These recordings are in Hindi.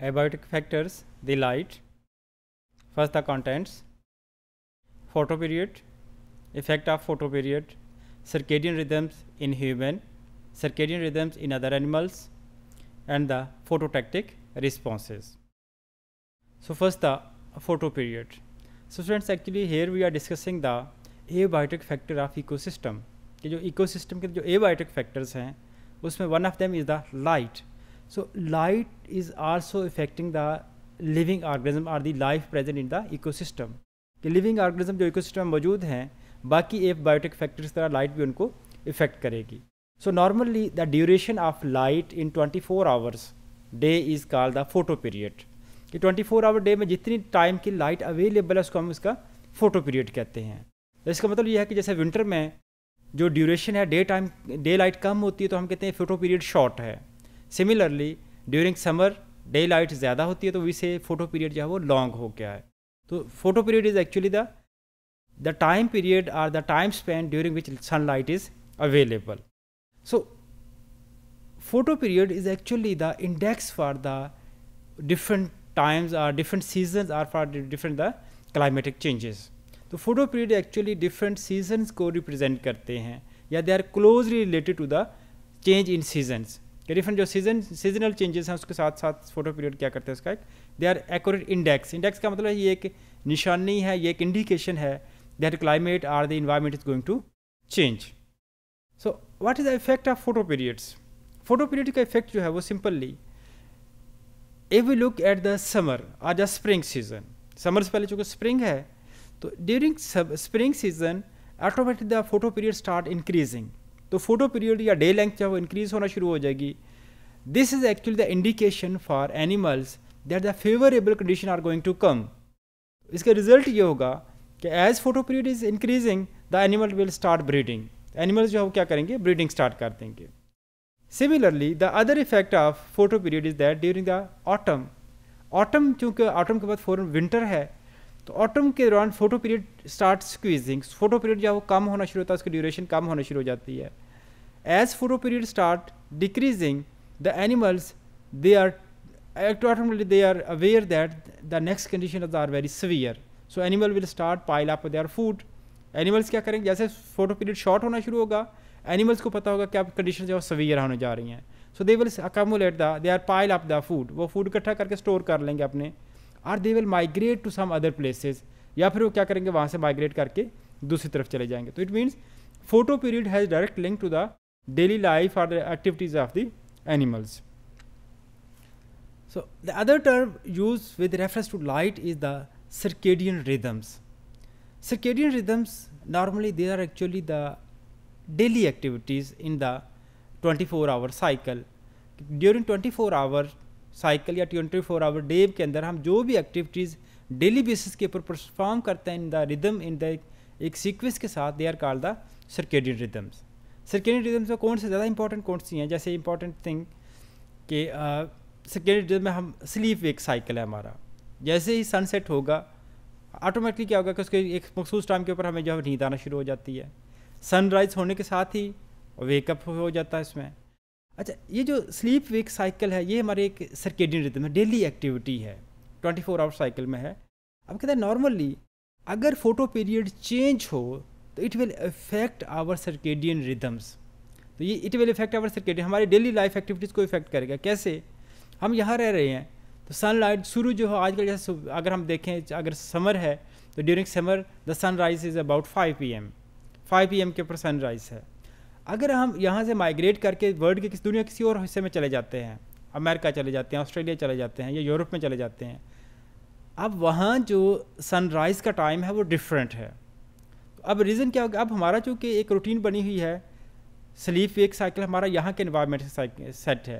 abiotic factors the light first the contents photoperiod effect of photoperiod circadian rhythms in human circadian rhythms in other animals and the phototactic responses so first the photoperiod so students actually here we are discussing the abiotic factor of ecosystem कि जो ecosystem के जो abiotic factors हैं उसमें one of them is the light So light is also affecting the living organism or the life present in the ecosystem. कि लिविंग ऑर्गेनिज्म जो इकोसिस्टम में मौजूद हैं बाकी एफ बायोटिक फैक्टर्स तरह लाइट भी उनको इफेक्ट करेगी so normally the duration of light in 24 four hours day is call the photo photoperiod कि 24 फोर आवर डे में जितनी टाइम की लाइट अवेलेबल है उसको हम इसका फोटो पीरियड कहते हैं तो इसका मतलब यह है कि जैसे विंटर में जो ड्यूरेशन है डे टाइम डे लाइट कम होती है तो हम कहते हैं फोटो पीरियड शॉर्ट है similarly during summer day light ज़्यादा होती है तो से फोटो पीरियड जो है वो लॉन्ग हो गया है तो photo period is actually the the time period or the time spend during which sun light is available so photo period is actually the index for the different times or different season or for different the climatic changes तो photo period actually different seasons को रिप्रेजेंट करते हैं या they are closely related to the change in seasons कि डिफरेंट जो सीजन सीजनल चेंजेस हैं उसके साथ साथ फोटो पीरियड क्या करते हैं उसका एक they are accurate index index का मतलब ये एक निशानी है ये एक इंडिकेशन है that climate or the environment is going to change so what is the effect of photo periods photo period का इफेक्ट जो है वो simply if you look at the summer or the spring season summer से पहले चूंकि स्प्रिंग है तो during spring season automatic the photo period start increasing तो फोटो पीरियड या डे लेंथ जो इंक्रीज़ होना शुरू हो जाएगी this is actually the indication for animals that the favourable condition are going to come इसका रिजल्ट ये होगा कि as photo period is increasing the animal will start breeding animals जो है वो क्या करेंगे ब्रीडिंग स्टार्ट कर देंगे similarly the other effect of photo period is that during the autumn autumn चूंकि ऑटम के बाद फ़ौरन विंटर है तो ऑटम के दौरान photo period start squeezing photo period जो है वो कम होना शुरू होता है उसकी ड्यूरेशन कम होना शुरू हो जाती है As photoperiod start decreasing, the animals, they are automatically they are aware that the next conditions are very severe. So animal will start pile up their food. Animals क्या करेंगे जैसे फोटो पीरियड शॉर्ट होना शुरू होगा एनिमल्स को पता होगा कि अब कंडीशन जो सवियर होने जा रही हैं so they will accumulate the they or pile up the food वो फूड इकट्ठा करके स्टोर कर लेंगे अपने और they will migrate to some other places या फिर वो क्या करेंगे वहाँ से माइग्रेट करके दूसरी तरफ चले जाएंगे तो it means photo period has direct link to the daily life or the activities of the animals. So, the other term used with reference to light is the circadian rhythms. Circadian rhythms normally they are actually the daily activities in the 24 hour cycle. During 24 hour cycle या 24 hour day के अंदर हम जो भी activities daily basis के ऊपर perform करते हैं in the rhythm in the एक sequence के साथ they are called the circadian rhythms. Circadian rhythms में कौन से ज़्यादा इंपॉर्टेंट कौन सी हैं जैसे इंपॉर्टेंट थिंग कि सर्केडियन रिदम में हम स्लीप वेक साइकिल है हमारा जैसे ही सनसेट होगा ऑटोमेटिकली क्या होगा कि उसके एक मखसूस टाइम के ऊपर हमें जो है नींद आना शुरू हो जाती है सनराइज होने के साथ ही वेकअप हो जाता है इसमें अच्छा ये जो स्लीप वेक साइकिल है ये हमारे एक सर्केडियन रिदम है डेली एक्टिविटी है 24 फोर आवर साइकिल में है अब कहते हैं नॉर्मली अगर फोटो पीरियड चेंज हो तो it will affect our circadian rhythms तो ये it will effect our circadian हमारे डेली लाइफ एक्टिविटीज़ को इफेक्ट करेगा कैसे हम यहाँ रह रहे हैं तो सनलाइट शुरू जो है आजकल जैसे अगर हम देखें अगर समर है तो during summer the sunrise is about 5 P M five P M के ऊपर सनराइज है अगर हम यहाँ से माइग्रेट करके वर्ल्ड के किसी दुनिया किसी और हिस्से में चले जाते हैं अमेरिका चले जाते हैं ऑस्ट्रेलिया चले जाते हैं या यूरोप में चले जाते हैं अब वहाँ जो सनराइज़ का टाइम है वो डिफरेंट है अब रीज़न क्या होगा अब हमारा चूँकि एक रूटीन बनी हुई है स्लीप एक साइकिल हमारा यहाँ के इन्वायरमेंट सेट है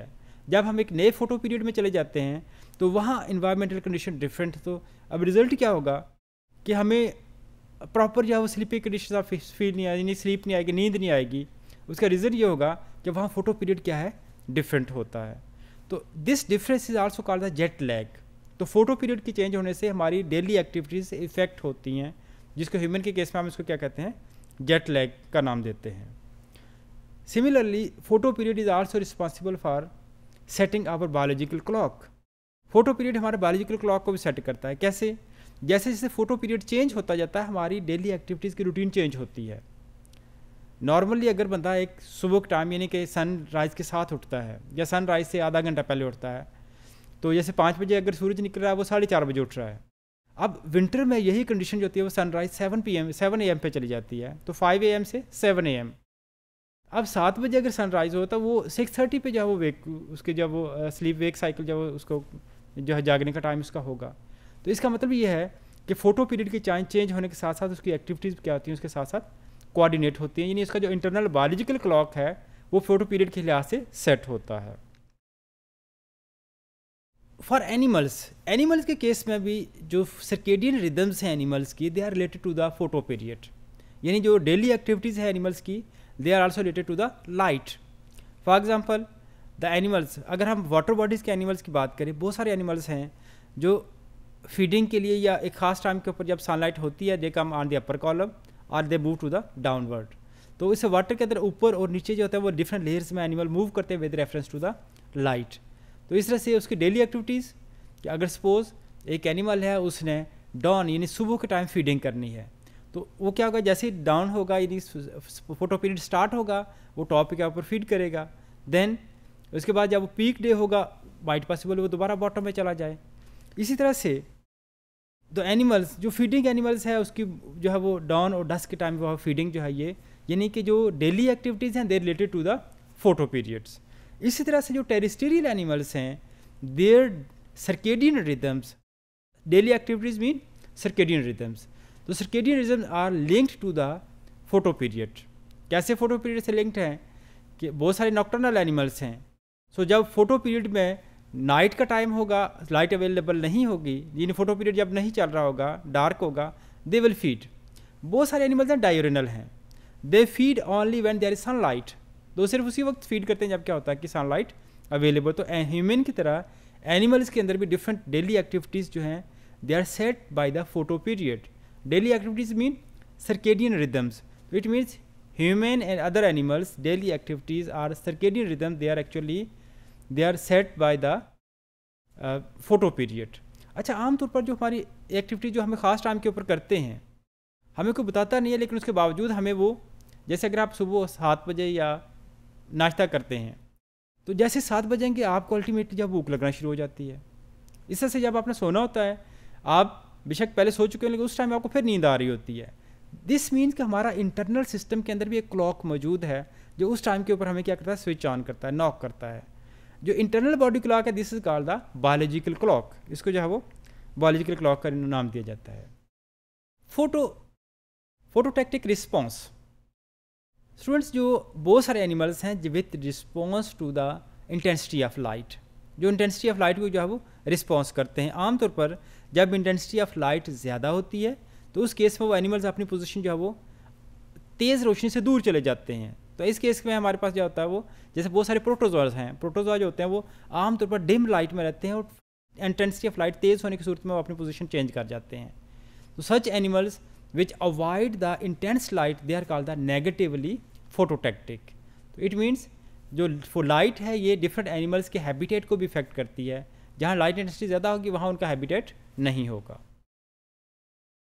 जब हम एक नए फोटो पीरियड में चले जाते हैं तो वहाँ इन्वायरमेंटल कंडीशन डिफरेंट तो अब रिज़ल्ट क्या होगा कि हमें प्रॉपर जो है वो स्लीपिंग कंडीशन ऑफ फील नहीं आएगी नहीं स्लीप नहीं आएगी नींद नहीं आएगी उसका रीज़न ये होगा कि वहाँ फोटो पीरियड क्या है डिफरेंट होता है तो this difference is also called the jet lag तो फोटो पीरियड की चेंज होने से हमारी डेली एक्टिविटीज़ इफेक्ट होती हैं जिसको ह्यूमन के केस में हम इसको क्या कहते हैं जेट लैग का नाम देते हैं similarly photo period is also responsible for setting our biological clock photo period हमारे बायोलॉजिकल क्लॉक को भी सेट करता है कैसे जैसे जैसे फोटो पीरियड चेंज होता जाता है हमारी डेली एक्टिविटीज़ की रूटीन चेंज होती है नॉर्मली अगर बंदा एक सुबह के टाइम यानी कि सनराइज़ के साथ उठता है या सनराइज़ से आधा घंटा पहले उठता है तो जैसे पाँच बजे अगर सूरज निकल रहा है वो साढ़े चार बजे उठ रहा है अब विंटर में यही कंडीशन जो होती है वो sunrise seven P M seven A M पे चली जाती है तो फाइव ए एम से सेवन ए एम अब सात बजे अगर सनराइज़ होता तो वो सिक्स थर्टी पे जो है वो वेक उसके जब वो स्लीप वेक साइकिल जब उसको जो है जागने का टाइम उसका होगा तो इसका मतलब ये है कि फोटो पीरियड की चाइन चेंज होने के साथ साथ उसकी एक्टिविटीज़ क्या होती हैं उसके साथ साथ कोऑर्डिनेट होती हैं यानी उसका जो इंटरनल बायोलॉजिकल क्लॉक है वो फोटो पीरियड के लिहाज से सेट होता है फॉर एनिमल्स एनिमल्स के केस में भी जो सर्केडियन रिदम्स हैं एनिमल्स की they are related to the photo period यानी जो डेली एक्टिविटीज़ है एनिमल्स की they are also related to the light for example the animals अगर हम वाटर बॉडीज़ के एनिमल्स की बात करें बहुत सारे एनिमल्स हैं जो फीडिंग के लिए या एक खास टाइम के ऊपर जब सनलाइट होती है they come on the upper column और they move to the downward तो इस वाटर के अंदर ऊपर और नीचे जो होता है वो डिफरेंट लेयर्स में एनिमल मूव करते हैं with reference to the light तो इस तरह से उसकी डेली एक्टिविटीज़ कि अगर सपोज़ एक एनिमल है उसने डॉन यानी सुबह के टाइम फीडिंग करनी है तो वो क्या होगा जैसे ही डाउन होगा यानी फोटो पीरियड स्टार्ट होगा वो टॉप के ऊपर फीड करेगा देन उसके बाद जब वो पीक डे होगा वाइट पॉसिबल वो दोबारा बॉटम में चला जाए इसी तरह से तो एनिमल्स जो फीडिंग एनिमल्स है उसकी जो है वो डॉन और डस्क के टाइम वो फीडिंग जो है ये यानी कि जो डेली एक्टिविटीज़ हैं they related to the photo periods इसी तरह से जो टेरिस्टेरियल एनिमल्स हैं their circadian rhythms daily activities mean circadian rhythms तो circadian rhythms are linked to the photo period कैसे फोटो पीरियड से लिंक्ड हैं कि बहुत सारे नॉक्टर्नल एनिमल्स हैं सो so, जब फोटो पीरियड में नाइट का टाइम होगा लाइट अवेलेबल नहीं होगी यानी फोटो पीरियड जब नहीं चल रहा होगा डार्क होगा दे विल फीड बहुत सारे एनिमल्स हैं डायोरिनल हैं they feed only when there is sun light तो सिर्फ उसी वक्त फीड करते हैं जब क्या होता है कि सनलाइट अवेलेबल तो ह्यूमन की तरह एनिमल्स के अंदर भी डिफरेंट डेली एक्टिविटीज़ जो हैं they are set by the photo period daily activities mean circadian rhythms it means human and other animals daily activities are circadian rhythm they are actually they are set by the photo period अच्छा आमतौर पर जो हमारी एक्टिविटी जो हमें ख़ास टाइम के ऊपर करते हैं हमें कोई बताता नहीं है लेकिन उसके बावजूद हमें वो जैसे अगर आप सुबह सात बजे या नाश्ता करते हैं तो जैसे सात बजेंगे आपको अल्टीमेटली जब भूख लगना शुरू हो जाती है इस तरह से जब आपने सोना होता है आप बेशक पहले सो चुके हैं लेकिन उस टाइम आपको फिर नींद आ रही होती है दिस मीन्स कि हमारा इंटरनल सिस्टम के अंदर भी एक क्लॉक मौजूद है जो उस टाइम के ऊपर हमें क्या करता है स्विच ऑन करता है नॉक करता है जो इंटरनल बॉडी क्लॉक है this is called the biological clock इसको जो है वो बायोलॉजिकल क्लॉक का नाम दिया जाता है फोटो फोटोटेक्टिक रिस्पॉन्स स्टूडेंट्स जो बहुत सारे एनिमल्स हैं with response to the intensity of light जो इंटेंसिटी ऑफ लाइट को जो है वो रिस्पॉन्स करते हैं आमतौर पर जब इंटेंसिटी ऑफ लाइट ज़्यादा होती है तो उस केस में वो एनिमल्स अपनी पोजिशन जो है वो तेज़ रोशनी से दूर चले जाते हैं तो इस केस में हमारे पास जो होता है वो जैसे बहुत सारे प्रोटोजॉर्स हैं प्रोटोजॉर जो होते हैं वो आमतौर पर डिम लाइट में रहते हैं और इंटेंसिटी ऑफ लाइट तेज़ होने की सूरत में वो अपनी पोजिशन चेंज कर जाते हैं तो such animals which avoid the intense light they are call the negatively phototactic तो इट मीन्स जो लाइट है ये डिफरेंट एनिमल्स के हैबिटेट को भी इफेक्ट करती है जहाँ लाइट इंडस्ट्री ज़्यादा होगी वहाँ उनका हैबिटेट नहीं होगा